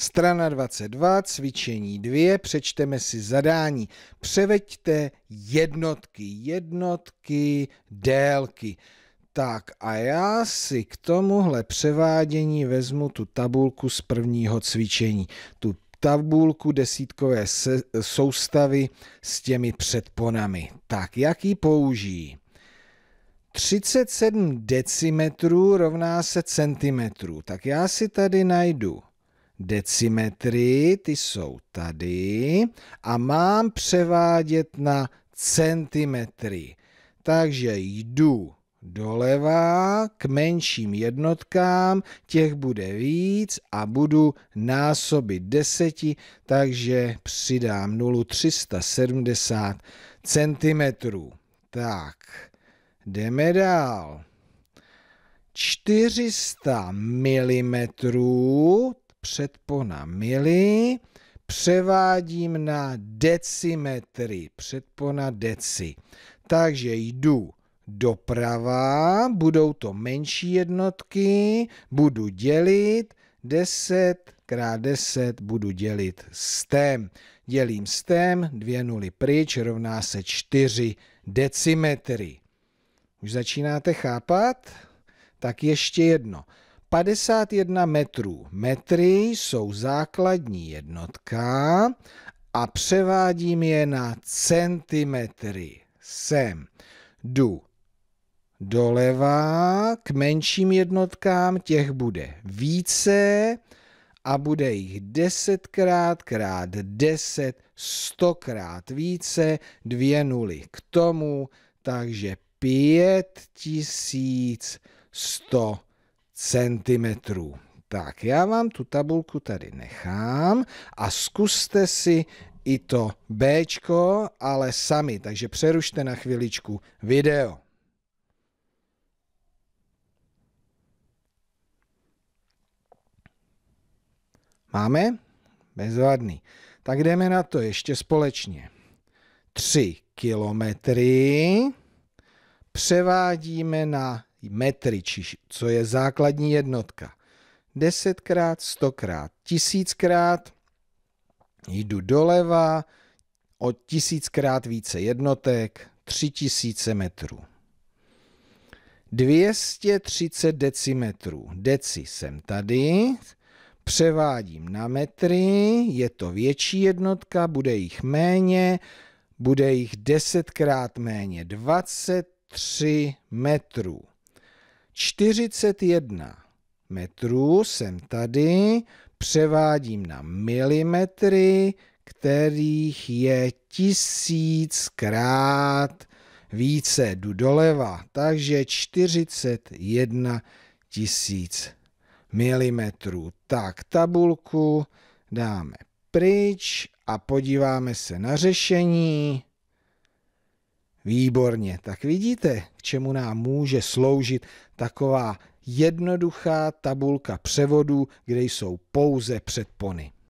Strana 22, cvičení 2, přečteme si zadání. Převeďte jednotky, jednotky, délky. Tak a já si k tomuhle převádění vezmu tu tabulku z prvního cvičení. Tu tabulku desítkové se, soustavy s těmi předponami. Tak jak ji použijí? 37 decimetrů rovná se centimetrů. Tak já si tady najdu decimetry, ty jsou tady, a mám převádět na centimetry. Takže jdu doleva k menším jednotkám, těch bude víc a budu násobit deseti, takže přidám 0,370 centimetrů. Tak, jdeme dál. 400 mm, předpona mili, převádím na decimetry, předpona deci. Takže jdu doprava, budou to menší jednotky, budu dělit 10 krát 10 budu dělit stem. Dělím stem, dvě nuly pryč, rovná se 4 decimetry. Už začínáte chápat? Tak ještě jedno. 51 metrů. Metry jsou základní jednotka a převádím je na centimetry. Sem jdu doleva k menším jednotkám, těch bude více a bude jich desetkrát krát deset, stokrát více, dvě nuly k tomu, takže pět tisíc sto centimetrů. Tak, já vám tu tabulku tady nechám a zkuste si i to B, ale sami, takže přerušte na chviličku video. Máme? Bezvadný. Tak jdeme na to ještě společně. 3 kilometry převádíme na metrič, co je základní jednotka. Desetkrát, stokrát, tisíckrát, jdu doleva, o tisíckrát více jednotek, tři tisíce metrů. 230 decimetrů. Deci jsem tady, převádím na metry, je to větší jednotka, bude jich méně, bude jich desetkrát méně, 23 metrů. 41 metrů jsem tady, převádím na milimetry, kterých je tisíckrát více. Jdu doleva, takže 41 tisíc milimetrů. Tak, tabulku dáme pryč a podíváme se na řešení. Výborně, tak vidíte, k čemu nám může sloužit taková jednoduchá tabulka převodu, kde jsou pouze předpony.